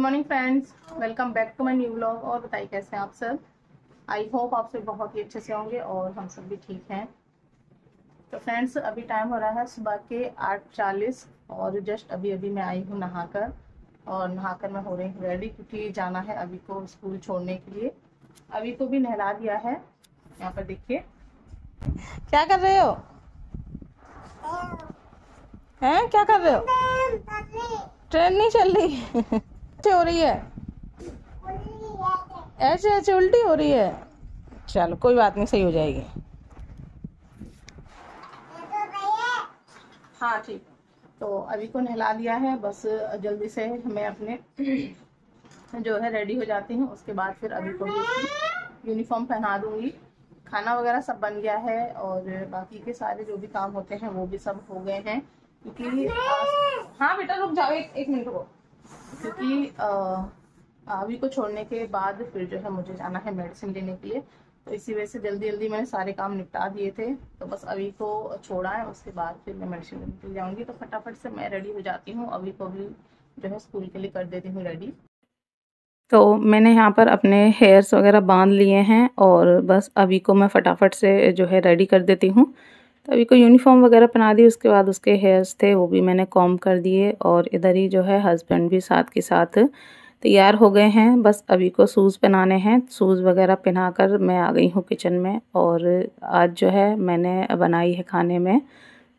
Good morning friends welcome back to my new blog और बताइए कैसे हैं आप सब आई होप आप सब बहुत ही अच्छे से होंगे और हम सब भी ठीक हैं तो फ्रेंड्स अभी टाइम हो रहा है सुबह के आठ चालीस और जस्ट अभी अभी मैं आई हूँ नहाकर और नहाकर मैं हो रही हूँ रेडी क्योंकि जाना है अभी को स्कूल छोड़ने के लिए अभी को भी नहला दिया है यहाँ पर देखिए क्या कर रहे हो हाँ। हैं क्या कर रहे हो ट्रेन नहीं चल रही कैसे हो रही है ऐसे ऐसे उल्टी हो रही है चलो कोई बात नहीं सही हो जाएगी हाँ ठीक तो अभी को नहला दिया है बस जल्दी से मैं अपने जो है रेडी हो जाती हूँ उसके बाद फिर अभी को यूनिफॉर्म पहना दूंगी खाना वगैरह सब बन गया है और बाकी के सारे जो भी काम होते हैं वो भी सब हो गए हैं क्योंकि हाँ बेटा रुक जाओ एक, एक मिनट को क्योंकि आवी को छोड़ने के बाद फिर जो है मुझे जाना है मेडिसिन लेने के लिए तो इसी वजह से जल्दी जल्दी मैंने सारे काम निपटा दिए थे तो बस अभी को छोड़ा है उसके बाद फिर मैं मेडिसिन लेने के लिए जाऊँगी तो फटाफट से मैं रेडी हो जाती हूँ अभी को भी जो है स्कूल के लिए कर देती हूँ रेडी तो मैंने यहाँ पर अपने हेयर्स वगैरह बांध लिए हैं और बस अभी को मैं फटाफट से जो है रेडी कर देती हूँ तो अभी को यूनिफॉर्म वगैरह पहना दी उसके बाद उसके हेयर्स थे वो भी मैंने कॉम कर दिए और इधर ही जो है हस्बैंड भी साथ के साथ तैयार हो गए हैं बस अभी को सूज़ पहनाने हैं सूज़ वगैरह पहना कर मैं आ गई हूँ किचन में और आज जो है मैंने बनाई है खाने में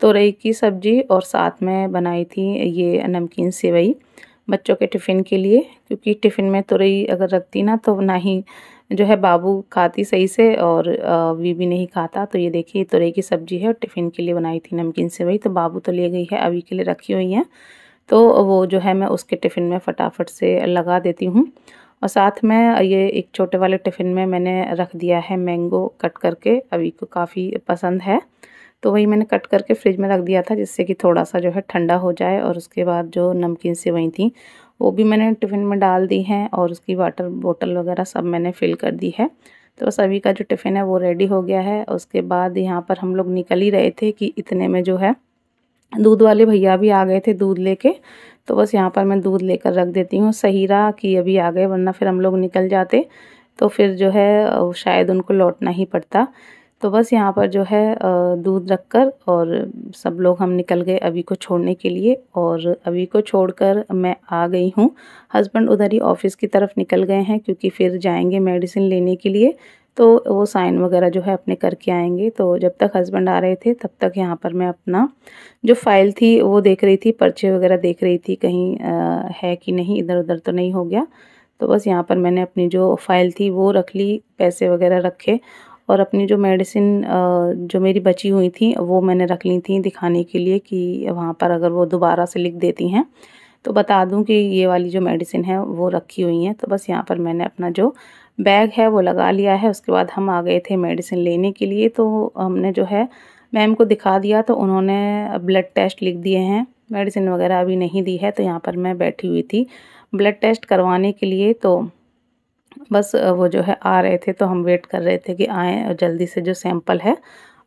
तोरई की सब्ज़ी और साथ में बनाई थी ये नमकीन सेवई बच्चों के टिफ़िन के लिए क्योंकि टिफ़िन में तुरई अगर रखती ना तो ना ही जो है बाबू खाती सही से और बीबी नहीं खाता तो ये देखिए तुरई की सब्ज़ी है और टिफ़िन के लिए बनाई थी नमकीन से वही तो बाबू तो ले गई है अभी के लिए रखी हुई है तो वो जो है मैं उसके टिफ़िन में फटाफट से लगा देती हूँ और साथ में ये एक छोटे वाले टिफ़िन में मैंने रख दिया है मैंगो कट करके अभी को काफ़ी पसंद है तो वही मैंने कट करके फ्रिज में रख दिया था जिससे कि थोड़ा सा जो है ठंडा हो जाए और उसके बाद जो नमकीन सेवई थी वो भी मैंने टिफ़िन में डाल दी हैं और उसकी वाटर बोतल वगैरह सब मैंने फ़िल कर दी है तो बस अभी का जो टिफ़िन है वो रेडी हो गया है उसके बाद यहाँ पर हम लोग निकल ही रहे थे कि इतने में जो है दूध वाले भैया भी आ गए थे दूध लेके तो बस यहाँ पर मैं दूध लेकर रख देती हूँ सहीरा कि अभी आ गए वरना फिर हम लोग निकल जाते तो फिर जो है शायद उनको लौटना ही पड़ता तो बस यहाँ पर जो है दूध रख कर और सब लोग हम निकल गए अभी को छोड़ने के लिए और अभी को छोड़कर मैं आ गई हूँ हस्बैंड उधर ही ऑफिस की तरफ निकल गए हैं क्योंकि फिर जाएंगे मेडिसिन लेने के लिए तो वो साइन वगैरह जो है अपने करके आएंगे तो जब तक हस्बैंड आ रहे थे तब तक यहाँ पर मैं अपना जो फ़ाइल थी वो देख रही थी पर्चे वगैरह देख रही थी कहीं आ, है कि नहीं इधर उधर तो नहीं हो गया तो बस यहाँ पर मैंने अपनी जो फ़ाइल थी वो रख ली पैसे वगैरह रखे और अपनी जो मेडिसिन जो मेरी बची हुई थी वो मैंने रख ली थी दिखाने के लिए कि वहाँ पर अगर वो दोबारा से लिख देती हैं तो बता दूं कि ये वाली जो मेडिसिन है वो रखी हुई हैं तो बस यहाँ पर मैंने अपना जो बैग है वो लगा लिया है उसके बाद हम आ गए थे मेडिसिन लेने के लिए तो हमने जो है मैम को दिखा दिया तो उन्होंने ब्लड टेस्ट लिख दिए हैं मेडिसिन वगैरह अभी नहीं दी है तो यहाँ पर मैं बैठी हुई थी ब्लड टेस्ट करवाने के लिए तो बस वो जो है आ रहे थे तो हम वेट कर रहे थे कि आएँ जल्दी से जो सैंपल है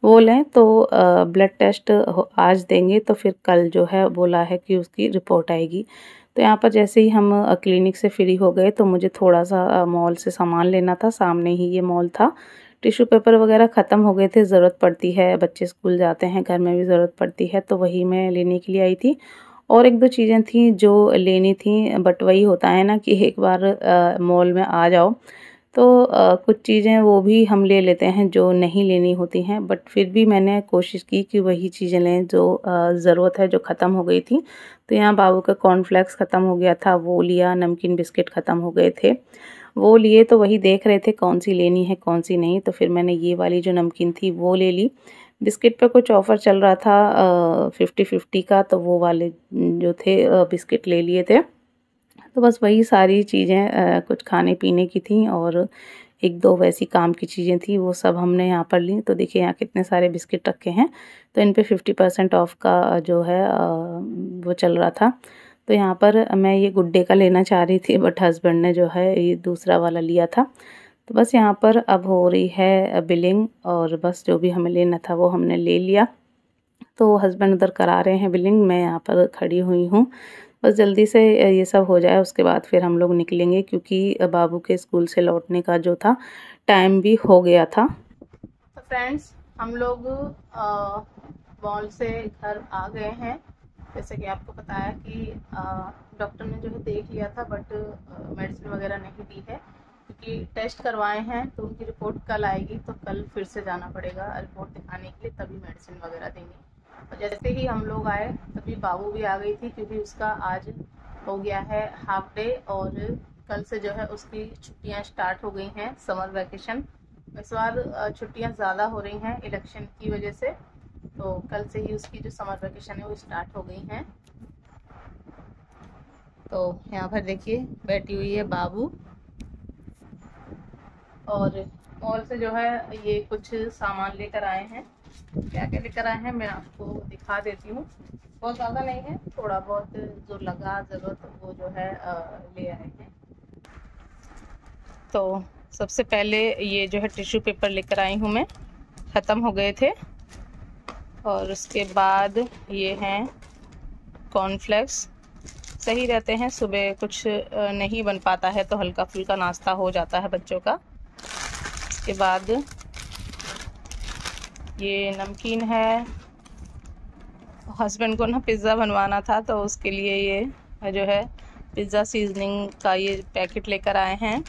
वो लें तो ब्लड टेस्ट आज देंगे तो फिर कल जो है बोला है कि उसकी रिपोर्ट आएगी तो यहाँ पर जैसे ही हम क्लिनिक से फ्री हो गए तो मुझे थोड़ा सा मॉल से सामान लेना था सामने ही ये मॉल था टिश्यू पेपर वगैरह ख़त्म हो गए थे ज़रूरत पड़ती है बच्चे स्कूल जाते हैं घर में भी ज़रूरत पड़ती है तो वही मैं लेने के लिए आई थी और एक दो चीज़ें थी जो लेनी थी बट वही होता है ना कि एक बार मॉल में आ जाओ तो आ, कुछ चीज़ें वो भी हम ले लेते हैं जो नहीं लेनी होती हैं बट फिर भी मैंने कोशिश की कि वही चीज़ें लें जो ज़रूरत है जो ख़त्म हो गई थी तो यहाँ बाबू का कॉर्नफ्लैक्स ख़त्म हो गया था वो लिया नमकीन बिस्किट ख़त्म हो गए थे वो लिए तो वही देख रहे थे कौन सी लेनी है कौन सी नहीं तो फिर मैंने ये वाली जो नमकीन थी वो ले ली बिस्किट पे कुछ ऑफ़र चल रहा था फिफ्टी फिफ्टी का तो वो वाले जो थे बिस्किट ले लिए थे तो बस वही सारी चीज़ें कुछ खाने पीने की थी और एक दो वैसी काम की चीज़ें थी वो सब हमने यहाँ पर ली तो देखिए यहाँ कितने सारे बिस्किट रखे हैं तो इन पे फिफ्टी परसेंट ऑफ़ का जो है वो चल रहा था तो यहाँ पर मैं ये गुड्डे का लेना चाह रही थी बट हस्बैंड ने जो है ये दूसरा वाला लिया था तो बस यहाँ पर अब हो रही है बिलिंग और बस जो भी हमें लेना था वो हमने ले लिया तो हस्बैंड उधर करा रहे हैं बिलिंग मैं यहाँ पर खड़ी हुई हूँ बस जल्दी से ये सब हो जाए उसके बाद फिर हम लोग निकलेंगे क्योंकि बाबू के स्कूल से लौटने का जो था टाइम भी हो गया था तो फ्रेंड्स हम लोग मॉल से घर आ गए हैं जैसे कि आपको बताया कि डॉक्टर ने जो है देख लिया था बट मेडिसिन वगैरह नहीं दी है टेस्ट करवाए हैं तो उनकी रिपोर्ट कल आएगी तो कल फिर से जाना पड़ेगा रिपोर्ट दिखाने के लिए तभी मेडिसिन वगैरह देंगे और जैसे ही हम लोग आए तभी बाबू भी आ गई थी क्योंकि उसका आज हो गया है हाफ डे और कल से जो है उसकी छुट्टियां स्टार्ट हो गई हैं समर वैकेशन इस बार छुट्टियां ज़्यादा हो रही हैं इलेक्शन की वजह से तो कल से ही उसकी जो समर वैकेशन है वो स्टार्ट हो गई हैं तो यहाँ पर देखिए बैठी हुई है बाबू और मॉल से जो है ये कुछ सामान लेकर आए हैं क्या क्या लेकर आए हैं मैं आपको दिखा देती हूँ बहुत ज़्यादा नहीं है थोड़ा बहुत जो लगा ज़रूरत वो जो है ले आए हैं तो सबसे पहले ये जो है टिश्यू पेपर लेकर आई हूँ मैं ख़त्म हो गए थे और उसके बाद ये हैं कॉर्नफ्लेक्स सही रहते हैं सुबह कुछ नहीं बन पाता है तो हल्का फुल्का नाश्ता हो जाता है बच्चों का इसके बाद ये नमकीन है हस्बैंड को ना पिज़्ज़ा बनवाना था तो उसके लिए ये जो है पिज़्ज़ा सीजनिंग का ये पैकेट लेकर आए हैं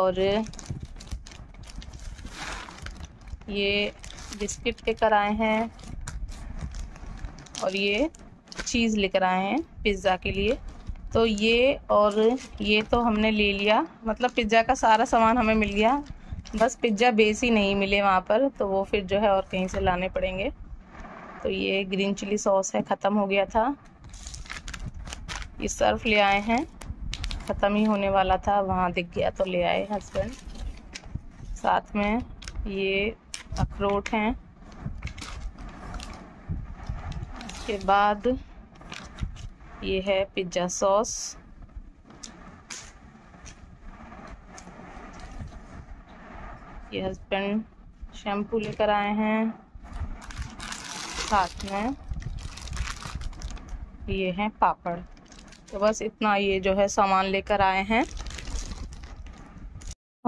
और ये बिस्किट लेकर आए हैं और ये चीज़ लेकर आए हैं पिज़्ज़ा के लिए तो ये और ये तो हमने ले लिया मतलब पिज्ज़ा का सारा सामान हमें मिल गया बस पिज्ज़ा बेस ही नहीं मिले वहाँ पर तो वो फिर जो है और कहीं से लाने पड़ेंगे तो ये ग्रीन चिली सॉस है ख़त्म हो गया था ये सर्फ ले आए हैं ख़त्म ही होने वाला था वहाँ दिख गया तो ले आए हस्बैंड साथ में ये अखरोट हैं के बाद ये है पिज्ज़ा सॉस ये हस्बैंड शैम्पू लेकर आए हैं साथ में ये हैं पापड़ तो बस इतना ये जो है सामान लेकर आए हैं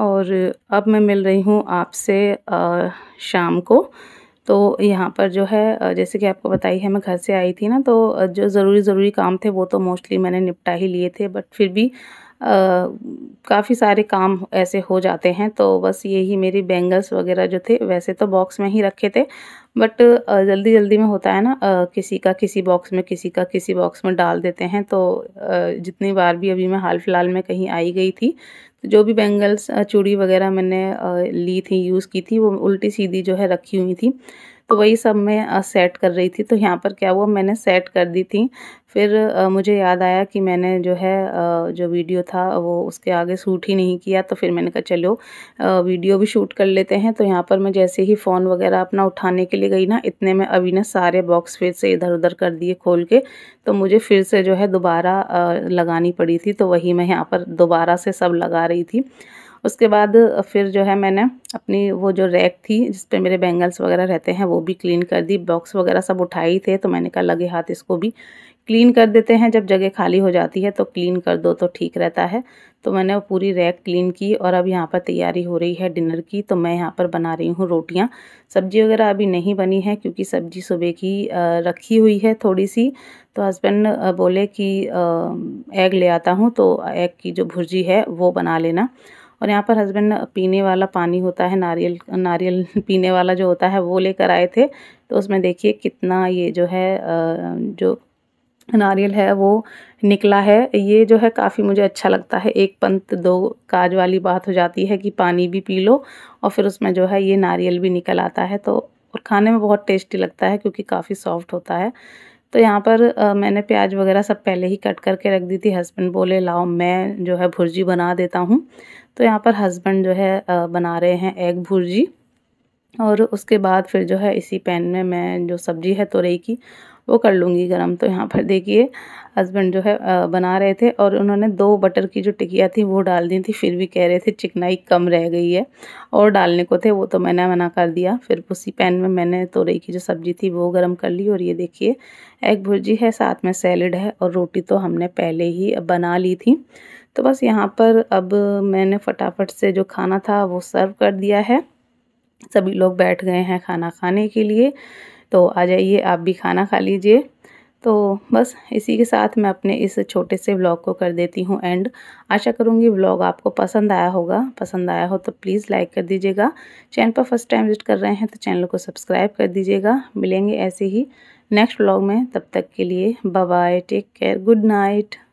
और अब मैं मिल रही हूँ आपसे शाम को तो यहाँ पर जो है जैसे कि आपको बताई है मैं घर से आई थी ना तो जो ज़रूरी ज़रूरी काम थे वो तो मोस्टली मैंने निपटा ही लिए थे बट फिर भी काफ़ी सारे काम ऐसे हो जाते हैं तो बस यही मेरी बैंगल्स वगैरह जो थे वैसे तो बॉक्स में ही रखे थे बट जल्दी जल्दी में होता है ना किसी का किसी बॉक्स में किसी का किसी बॉक्स में डाल देते हैं तो जितनी बार भी अभी मैं हाल फिलहाल में कहीं आई गई थी तो जो भी बैंगल्स चूड़ी वगैरह मैंने ली थी यूज़ की थी वो उल्टी सीधी जो है रखी हुई थी तो वही सब मैं सेट कर रही थी तो यहाँ पर क्या हुआ मैंने सेट कर दी थी फिर मुझे याद आया कि मैंने जो है जो वीडियो था वो उसके आगे शूट ही नहीं किया तो फिर मैंने कहा चलो वीडियो भी शूट कर लेते हैं तो यहाँ पर मैं जैसे ही फ़ोन वगैरह अपना उठाने के लिए गई ना इतने में अभी ने सारे बॉक्स फिर से इधर उधर कर दिए खोल के तो मुझे फिर से जो है दोबारा लगानी पड़ी थी तो वही मैं यहाँ पर दोबारा से सब लगा रही थी उसके बाद फिर जो है मैंने अपनी वो जो रैक थी जिस पर मेरे बैंगल्स वगैरह रहते हैं वो भी क्लीन कर दी बॉक्स वगैरह सब उठाई थे तो मैंने कहा लगे हाथ इसको भी क्लीन कर देते हैं जब जगह खाली हो जाती है तो क्लीन कर दो तो ठीक रहता है तो मैंने वो पूरी रैक क्लीन की और अब यहाँ पर तैयारी हो रही है डिनर की तो मैं यहाँ पर बना रही हूँ रोटियाँ सब्ज़ी वगैरह अभी नहीं बनी है क्योंकि सब्ज़ी सुबह की रखी हुई है थोड़ी सी तो हस्बैंड बोले कि एग ले आता हूँ तो एग की जो भुर्जी है वो बना लेना और यहाँ पर हस्बैंड पीने वाला पानी होता है नारियल नारियल पीने वाला जो होता है वो लेकर आए थे तो उसमें देखिए कितना ये जो है जो नारियल है वो निकला है ये जो है काफ़ी मुझे अच्छा लगता है एक पंत दो काज वाली बात हो जाती है कि पानी भी पी लो और फिर उसमें जो है ये नारियल भी निकल आता है तो और खाने में बहुत टेस्टी लगता है क्योंकि काफ़ी सॉफ्ट होता है तो यहाँ पर मैंने प्याज वगैरह सब पहले ही कट करके रख दी थी हस्बैंड बोले लाओ मैं जो है भुर्जी बना देता हूँ तो यहाँ पर हस्बैंड जो है बना रहे हैं एग भुर्जी और उसके बाद फिर जो है इसी पैन में मैं जो सब्ज़ी है तुरई की वो कर लूँगी गर्म तो यहाँ पर देखिए हस्बैंड जो है बना रहे थे और उन्होंने दो बटर की जो टिकिया थी वो डाल दी थी फिर भी कह रहे थे चिकनाई कम रह गई है और डालने को थे वो तो मैंने मना कर दिया फिर उसी पैन में मैंने तोरई की जो सब्ज़ी थी वो गर्म कर ली और ये देखिए एग भुर्जी है साथ में सैलड है और रोटी तो हमने पहले ही बना ली थी तो बस यहाँ पर अब मैंने फटाफट से जो खाना था वो सर्व कर दिया है सभी लोग बैठ गए हैं खाना खाने के लिए तो आ जाइए आप भी खाना खा लीजिए तो बस इसी के साथ मैं अपने इस छोटे से व्लॉग को कर देती हूँ एंड आशा करूँगी व्लॉग आपको पसंद आया होगा पसंद आया हो तो प्लीज़ लाइक कर दीजिएगा चैनल पर फर्स्ट टाइम विजिट कर रहे हैं तो चैनल को सब्सक्राइब कर दीजिएगा मिलेंगे ऐसे ही नेक्स्ट व्लॉग में तब तक के लिए bye take care good night